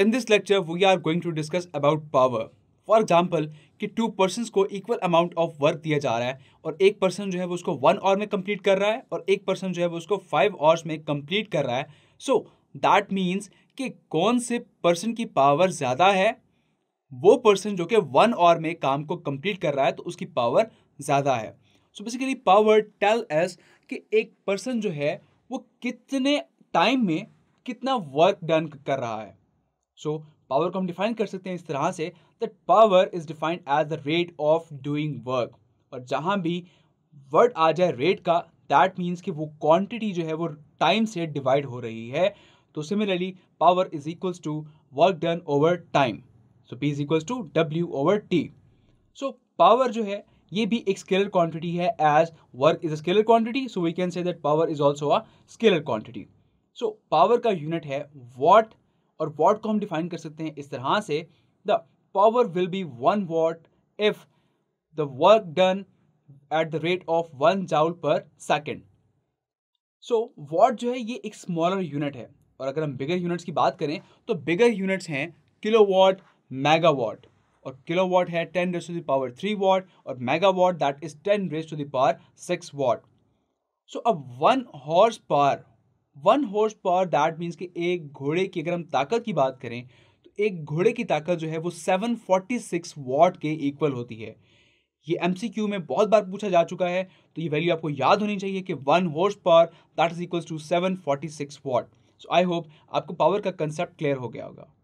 in this lecture we are going to discuss about power for example कि two person को equal amount of work दिया जा रहा है और एक पर्सन जो है वो उसको वन आवर में कंप्लीट कर रहा है और एक पर्सन जो है वो उसको फाइव आवर्स में कंप्लीट कर रहा है सो दैट मीन्स कि कौन से पर्सन की पावर ज़्यादा है वो पर्सन जो कि वन आवर में काम को कंप्लीट कर रहा है तो उसकी पावर ज़्यादा है so basically power tell us कि एक पर्सन जो है वो कितने टाइम में कितना वर्क डन कर रहा है सो पावर को हम डिफाइन कर सकते हैं इस तरह से that power is defined as the rate of doing work और जहाँ भी वर्ड आ जाए रेट का दैट मीन्स कि वो क्वांटिटी जो है वो टाइम से डिवाइड हो रही है तो similarly power is equals to work done over time so P is equals to W over T so power जो है ये भी एक स्केलर क्वांटिटी है as work is a scalar quantity so we can say that power is also a scalar quantity so power का unit है watt और watt को हम डिफाइन कर सकते हैं इस तरह से the power will be one what if the work done at the rate of one joule per second so watt जो है ये एक स्मॉलर यूनिट है और अगर हम बिगर यूनिट्स की बात करें तो बिगर यूनिट्स हैं किलो वॉट मेगा वॉट और किलो वॉट है ten raise to the power three watt और megawatt that is ten raise to the power six watt so अब one horsepower one horsepower that means कि एक घोड़े की अगर हम ताकत की बात करें तो एक घोड़े की ताकत जो है वो 746 वॉट के इक्वल होती है ये एम में बहुत बार पूछा जा चुका है तो ये वैल्यू आपको याद होनी चाहिए कि one horsepower that is equal to seven forty six watt so I hope आपको पावर का कंसेप्ट क्लियर हो गया होगा